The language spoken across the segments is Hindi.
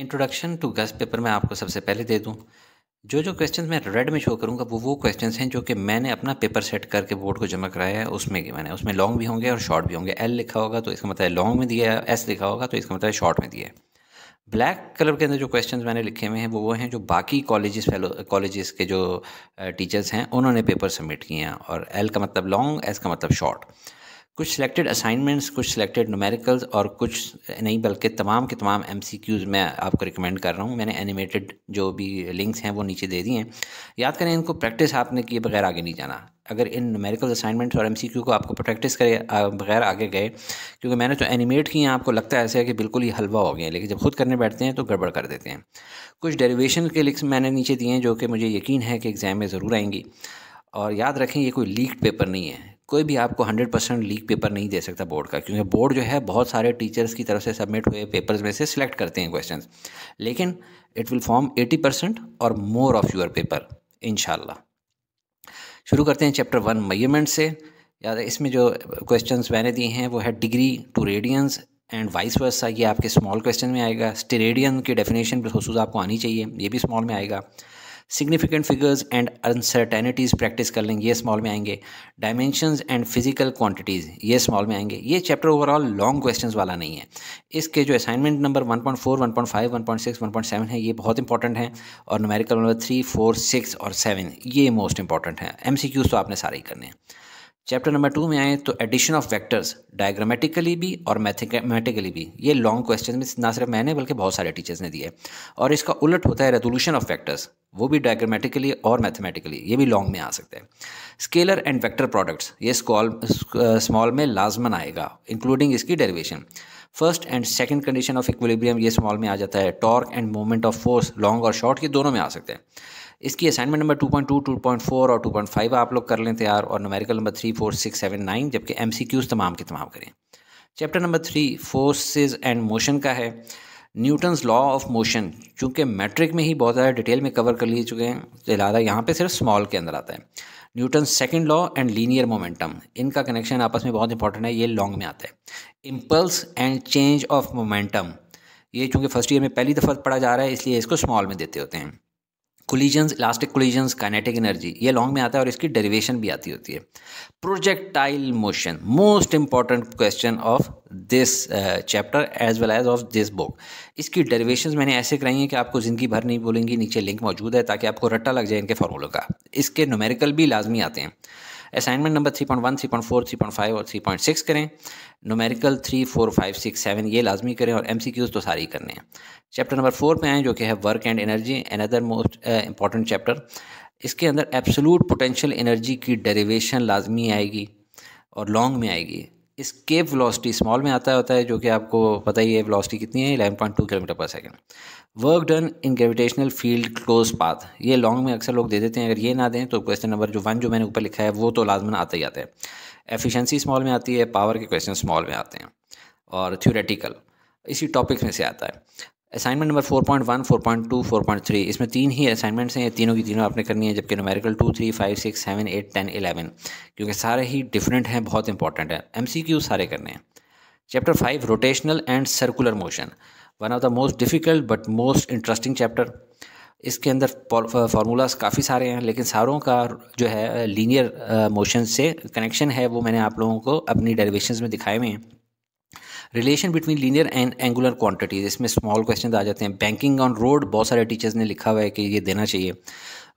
इंट्रोडक्शन टू गैस पेपर मैं आपको सबसे पहले दे दूँ जो जो क्वेश्चन मैं रेड में शो करूँगा वो वो क्वेश्चन हैं जो कि मैंने अपना पेपर सेट करके बोर्ड को जमा कराया है उसमें मैंने उसमें लॉन्ग भी होंगे और शॉर्ट भी होंगे एल लिखा होगा तो इसका मतलब लॉन्ग में दिया है एस लिखा होगा तो इसका मतलब शॉर्ट में दिया है ब्लैक कलर के अंदर जो क्वेश्चंस मैंने लिखे हुए हैं वो वो हैं जो बाकी कॉलेज फेलो कॉलेजेस के जो टीचर्स हैं उन्होंने पेपर सबमिट किए हैं और एल का मतलब लॉन्ग एस का मतलब शॉर्ट कुछ सिलेक्टेड असाइनमेंट्स कुछ सिलेक्टेड नोमेरिकल्स और कुछ नहीं बल्कि तमाम के तमाम एम सी क्यूज़ मैं आपको रिकमेंड कर रहा हूँ मैंने एनिमेटेड जो भी लिंक्स हैं वो नीचे दे दिए हैं याद करें इनको प्रैक्टिस आपने किए बगैर आगे नहीं जाना अगर इन नोमेरिकल असाइनमेंट्स और एम सी क्यू को आपको प्रैक्टिस करे बगैर आगे गए क्योंकि मैंने तो एनिमेट किए हैं आपको लगता है ऐसे है कि बिल्कुल ही हलवा हो गया लेकिन जब खुद करने बैठते हैं तो गड़बड़ कर देते हैं कुछ डेरिवेशन के लिंक्स मैंने नीचे दिए हैं जो कि मुझे यकीन है कि एग्ज़ाम में ज़रूर आएंगी और याद रखें ये कोई लीक पेपर नहीं है कोई भी आपको 100 परसेंट लीक पेपर नहीं दे सकता बोर्ड का क्योंकि बोर्ड जो है बहुत सारे टीचर्स की तरफ से सबमिट हुए पेपर्स में से सिलेक्ट करते हैं क्वेश्चन लेकिन इट विल फॉर्म 80 परसेंट और मोर ऑफ यूर पेपर इन शुरू करते हैं चैप्टर वन मयरमेंट से याद इसमें जो क्वेश्चंस मैंने दिए हैं वो है degree to radians and vice versa ये आपके स्मॉल क्वेश्चन में आएगा स्टेरेडियन की डेफिनेशन खसूस आपको आनी चाहिए ये भी स्मॉल में आएगा significant figures and uncertainties practice कर लेंगे ये स्मॉल में आएंगे डायमेंशन एंड फिजिकल क्वांटिटीज़ ये स्मॉल में आएंगे ये चैप्टर ओवरऑल लॉन्ग क्वेश्चन वाला नहीं है इसके जो असाइनमेंट नंबर 1.4, 1.5, 1.6, 1.7 है ये बहुत इंपॉर्टेंट हैं और numerical number three four six और सेवन ये मोस्ट इंपॉर्टेंट हैं एम तो आपने सारे ही करने हैं चैप्टर नंबर टू में आए तो एडिशन ऑफ वेक्टर्स डायग्रामेटिकली भी और मैथमेटिकली भी ये लॉन्ग क्वेश्चन में ना सिर्फ मैंने बल्कि बहुत सारे टीचर्स ने दिए और इसका उलट होता है रेजोल्यूशन ऑफ वेक्टर्स वो भी डायग्रामेटिकली और मैथमेटिकली ये भी लॉन्ग में आ सकते हैं स्केलर एंड वेक्टर प्रोडक्ट्स ये स्कॉल स्मॉल में लाजमन आएगा इंक्लूडिंग इसकी derivation first and second condition of equilibrium ये स्मॉल में आ जाता है torque and moment of force long और शॉर्ट ये दोनों में आ सकते हैं इसकी असाइनमेंट नंबर 2.2, 2.4 और 2.5 आप लोग कर लें तैयार और numerical number three four six seven nine जबकि एम तमाम के तमाम करें chapter number three forces and motion का है न्यूटन्स लॉ ऑफ मोशन चूँकि मैट्रिक में ही बहुत ज़्यादा डिटेल में कवर कर लिए चुके हैं तो लिहाजा यहाँ पर सिर्फ स्मॉल के अंदर आता है Newton second law and linear momentum इनका कनेक्शन आपस में बहुत इंपॉर्टेंट है ये लॉन्ग में आता है impulse and change of momentum ये चूँकि फर्स्ट ईयर में पहली दफ़ा पढ़ा जा रहा है इसलिए इसको स्मॉल में देते होते हैं collisions elastic collisions kinetic energy ये लॉन्ग में आता है और इसकी डेरिवेशन भी आती होती है projectile motion most important question of this chapter as well as of this book इसकी डेरिवेशन मैंने ऐसे कराई हैं कि आपको ज़िंदगी भर नहीं बोलेंगी नीचे लिंक मौजूद है ताकि आपको रट्टा लग जाए इनके फॉर्मूलों का इसके नोमेरिकल भी लाजमी आते हैं असाइनमेंट नंबर 3.1, 3.4, 3.5 और 3.6 करें नोमेरिकल 3, 4, 5, 6, 7 ये लाजमी करें और एम तो सारी करने हैं चैप्टर नंबर फोर पे आएँ जो कि है work and energy an other most important chapter इसके अंदर एब्सोलूट पोटेंशियल एनर्जी की डेरिवेशन लाजमी आएगी और लॉन्ग में आएगी इसकेप वेलोसिटी स्मॉल में आता होता है जो कि आपको पता ही है वेलोसिटी कितनी है पॉइंट टू किलोमीटर पर second work done in gravitational field close path ये लॉन्ग में अक्सर लोग दे देते हैं अगर ये ना दें तो क्वेश्चन नंबर जो वन जो मैंने ऊपर लिखा है वो तो लाजमन आता ही आता है एफिशिएंसी स्मॉल में आती है पावर के क्वेश्चन स्मॉल में आते हैं और थ्योरेटिकल इसी टॉपिक में से आता है असाइनमेंट नंबर 4.1, 4.2, 4.3 इसमें तीन ही असाइनमेंट्स हैं तीनों की तीनों आपने करनी है जबकि numerical two three five six seven eight ten eleven क्योंकि सारे ही डिफरेंट हैं बहुत इंपॉर्टेंट है एम सी क्यू सारे करने हैं chapter five rotational and circular motion one of the most difficult but most interesting chapter इसके अंदर फार्मूलाज काफ़ी सारे हैं लेकिन सारों का जो है लीनियर मोशन uh, से कनेक्शन है वो मैंने आप लोगों को अपनी डेरिवेशन में दिखाए हुए हैं relation between linear and angular quantities इसमें स्मॉल क्वेश्चन आ जाते हैं बैंकिंग ऑन रोड बहुत सारे टीचर्स ने लिखा हुआ है कि ये देना चाहिए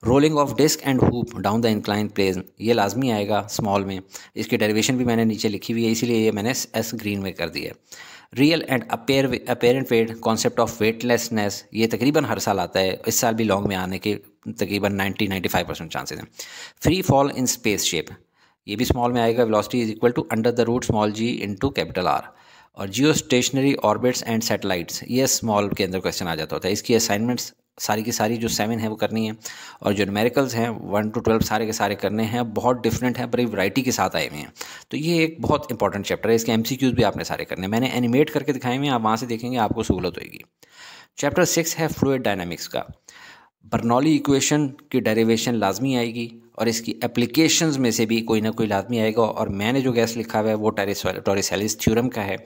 rolling of disc and hoop down the incline plane ये लाजमी आएगा स्मॉल में इसकी डेरिवेशन भी मैंने नीचे लिखी हुई है इसीलिए ये मैंने एस ग्रीन में कर दी है real and appear apparent weight concept of weightlessness ये तकरीबन हर साल आता है इस साल भी लॉन्ग में आने के तकरीबन 90 फाइव परसेंट चांसेज हैं free fall in space ship ये भी स्मॉल में आएगा velocity is equal to under the root small g into capital R और geo stationary orbits and satellites ये स्मॉल के अंदर क्वेश्चन आ जाता होता है इसकी असाइनमेंट्स सारी की सारी जो सेवन है वो करनी है और जो न्यूमेरिकल्स हैं वन टू ट्वेल्व सारे के सारे करने हैं बहुत डिफरेंट हैं बड़ी वैरायटी के साथ आए हुए हैं तो ये एक बहुत इंपॉर्टेंट चैप्टर है इसके एम भी आपने सारे करने हैं मैंने एनिमेट करके दिखाए हुए हैं आप वहाँ से देखेंगे आपको सहूलत होगी चैप्टर सिक्स है फ्लूड डायनामिक्स का बर्नौली इक्वेशन की डेरिवेशन लाजमी आएगी और इसकी एप्लीकेशन में से भी कोई ना कोई लाजमी आएगा और मैंने जो गैस लिखा हुआ है वो टेरिस टोरिसलिस थ्यूरम का है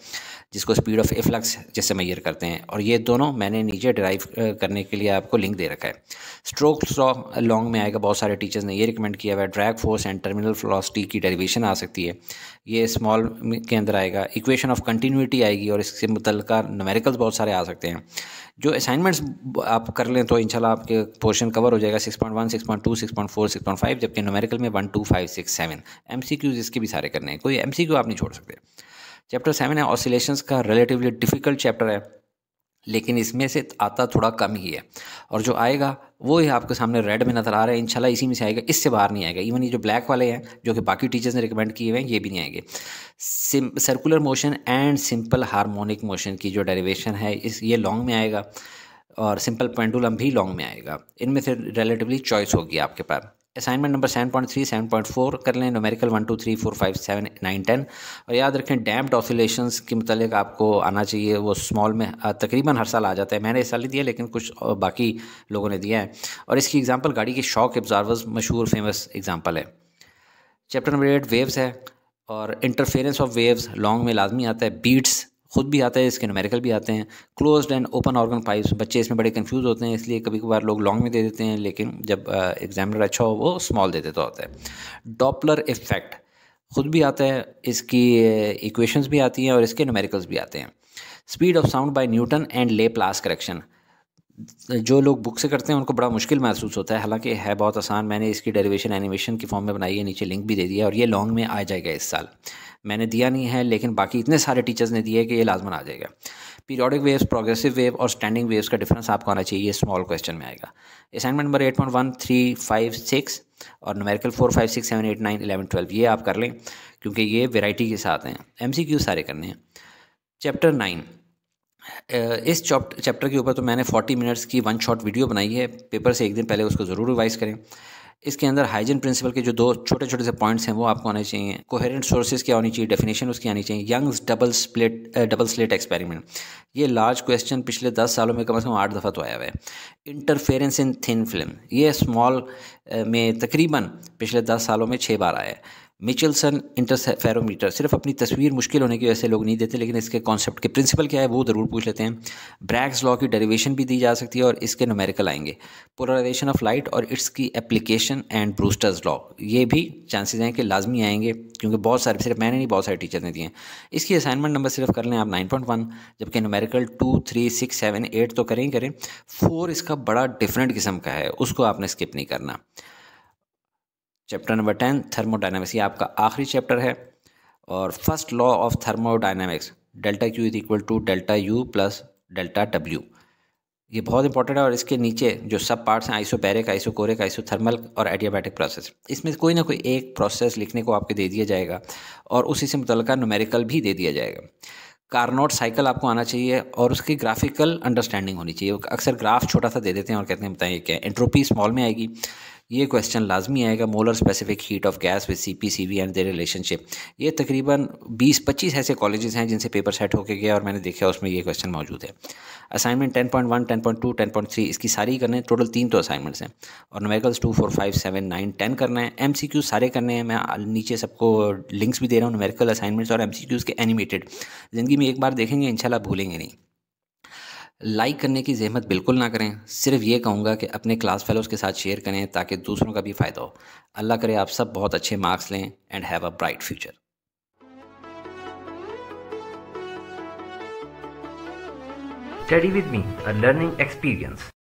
जिसको स्पीड ऑफ इफ्लक्स जैसे मैयर करते हैं और ये दोनों मैंने नीचे ड्राइव करने के लिए आपको लिंक दे रखा है स्ट्रोक स्ट्रॉ लॉन्ग में आएगा बहुत सारे टीचर्स ने ये रिकमेंड किया हुआ है drag force and terminal velocity की डेरिवेशन आ सकती है ये स्मॉल के अंदर आएगा इक्वेशन ऑफ कंटिन्यूटी आएगी और इससे मुतल नमेरिकल्स बहुत सारे आ सकते हैं जो असाइनमेंट्स आप कर लें तो इनशाला आपके पोर्शन कवर हो जाएगा six point one six point two six point four six point five five जबकि नोमेरिकल में one two five six seven M C Qs इसके भी सारे करने हैं कोई एम सी क्यू आप नहीं छोड़ सकते चैप्टर सेवन है ऑसिलेशन का रिलेटिवली डिफिकल्ट चैप्टर है लेकिन इसमें से आता थोड़ा कम ही है और जो आएगा वो ही आपके सामने रेड में नजर आ रहा है इंशाल्लाह इसी में से आएगा इससे बाहर नहीं आएगा इवन ये जो ब्लैक वाले हैं जो कि बाकी टीचर्स ने रिकमेंड किए हुए हैं ये भी नहीं आएंगे circular motion and simple harmonic motion की जो डेरिवेशन है इस ये लॉन्ग में आएगा और सिंपल पेंडुलम भी लॉन्ग में आएगा इनमें से रिलेटिवली चॉइस होगी आपके पास assignment number seven point three seven point four कर लें numerical one two three four five seven nine ten और याद रखें डैम्प्ड ऑसिलेशंस के मतलब आपको आना चाहिए वो स्मॉल में तकरीबन हर साल आ जाता है मैंने इस साल ही दिया लेकिन कुछ बाकी लोगों ने दिया है और इसकी एग्जाम्पल गाड़ी के शॉक एब्जार्वर्स मशहूर फेमस एग्जाम्पल है चैप्टर नंबर एट वेव्स है और इंटरफेरेंस ऑफ वेव्स लॉन्ग में लाजमी आता है बीट्स खुद भी आता है इसके नोमेरिकल भी आते हैं closed and open organ pipes बच्चे इसमें बड़े कंफ्यूज होते हैं इसलिए कभी कभार लोग लॉन्ग में दे देते हैं लेकिन जब एग्जामिनर अच्छा हो वो स्मॉल दे देता होता है डॉपलर इफेक्ट खुद भी आता है इसकी इक्वेशंस भी आती हैं और इसके नोमेरिकल्स भी आते हैं speed of sound by Newton and Laplace correction जो लोग बुक से करते हैं उनको बड़ा मुश्किल महसूस होता है हालांकि है बहुत आसान मैंने इसकी डेरिवेशन एनिमेशन की फॉर्म में बनाई है नीचे लिंक भी दे दिया और ये लॉन्ग में आ जाएगा इस साल मैंने दिया नहीं है लेकिन बाकी इतने सारे टीचर्स ने दिए कि ये लाजमन आ जाएगा पीरियडिक वेव्स प्रोग्रेसिव वेव और स्टैंडिंग वेव्स का डिफरेंस आपको आना चाहिए स्मॉल क्वेश्चन में आएगा assignment number eight point one three five six और numerical four five six seven eight nine eleven twelve ये आप कर लें क्योंकि ये वेराइटी के साथ हैं एम सी क्यू सारे करने हैं चैप्टर नाइन इस चैप्टर के ऊपर तो मैंने फोर्टी मिनट्स की वन शॉट वीडियो बनाई है पेपर से एक दिन पहले उसको ज़रूर रिवाइज करें इसके अंदर हाइजीन प्रिंसिपल के जो दो छोटे छोटे से पॉइंट्स हैं वो आपको आने चाहिए कोहेरेंट सोर्सेज क्या होनी चाहिए डेफिनेशन उसकी आनी चाहिए Young's double split double slit experiment ये लार्ज क्वेश्चन पिछले दस सालों में कम से कम आठ दफ़ा तो आया हुआ है इंटरफेरेंस इन थिन फिल्म ये स्मॉल में तकरीबन पिछले दस सालों में छः बार आया है मिचलसन इंटरफेरोमीटर सिर्फ अपनी तस्वीर मुश्किल होने की वजह से लोग नहीं देते लेकिन इसके कॉन्सेप्ट के प्रिंसिपल क्या है वो ज़रूर पूछ लेते हैं ब्रैक्स लॉ की डेरिवेशन भी दी जा सकती है और इसके नोमेरिकल आएंगे पोलराइजेशन ऑफ लाइट और इट्स की एप्लीकेशन एंड ब्रूस्टर्स लॉ ये भी चांसेज हैं कि लाजमी आएंगे क्योंकि बहुत सारे सिर्फ मैंने नहीं बहुत सारे टीचर ने दिए हैं इसकी असाइनमेंट नंबर सिर्फ कर लें आप नाइन पॉइंट वन जबकि numerical two three six seven eight तो करें ही करें फोर इसका बड़ा डिफरेंट किस्म का है उसको आपने स्किप नहीं करना चैप्टर नंबर टेन थर्मोडाइनमिक्स ये आपका आखिरी चैप्टर है और first law of thermodynamics delta Q is equal to delta U plus delta W ये बहुत इंपॉर्टेंट है और इसके नीचे जो सब पार्ट्स हैं कोरिक आइसो थर्मल और एडियाबैटिक प्रोसेस इसमें कोई ना कोई एक प्रोसेस लिखने को आपके दे दिया जाएगा और उसी से मुतलका नुमेरिकल भी दे दिया जाएगा कार्नोट साइकिल आपको आना चाहिए और उसकी ग्राफिकल अंडरस्टैंडिंग होनी चाहिए अक्सर ग्राफ छोटा सा दे देते हैं और कहते हैं बताइए क्या एंट्रोपी स्मॉल में आएगी ये क्वेश्चन लाजमी आएगा molar specific heat of gas with C P C V and the relationship ये तकरीबन बीस पच्चीस ऐसे कॉलेजेस हैं जिनसे पेपर सेट होके गया और मैंने देखा उसमें ये क्वेश्चन मौजूद है assignment ten point one ten point two ten point three इसकी सारी करने टोटल तीन तो असाइनमेंट्स हैं और numericals two four five seven nine ten करना है एम सी क्यू सारे करने हैं मैं नीचे सबको लिंक्स भी दे रहा हूँ न्यूमेरिकल असाइनमेंट्स और एम सी क्यूज़ के एनिमेटेड ज़िंदगी में एक बार देखेंगे इंशाल्लाह भूलेंगे नहीं लाइक करने की जहमत बिल्कुल ना करें सिर्फ ये कहूँगा कि अपने क्लास फेलोज़ के साथ शेयर करें ताकि दूसरों का भी फ़ायदा हो अल्लाह करे आप सब बहुत अच्छे मार्क्स लें and have a bright future Study with me, a learning experience.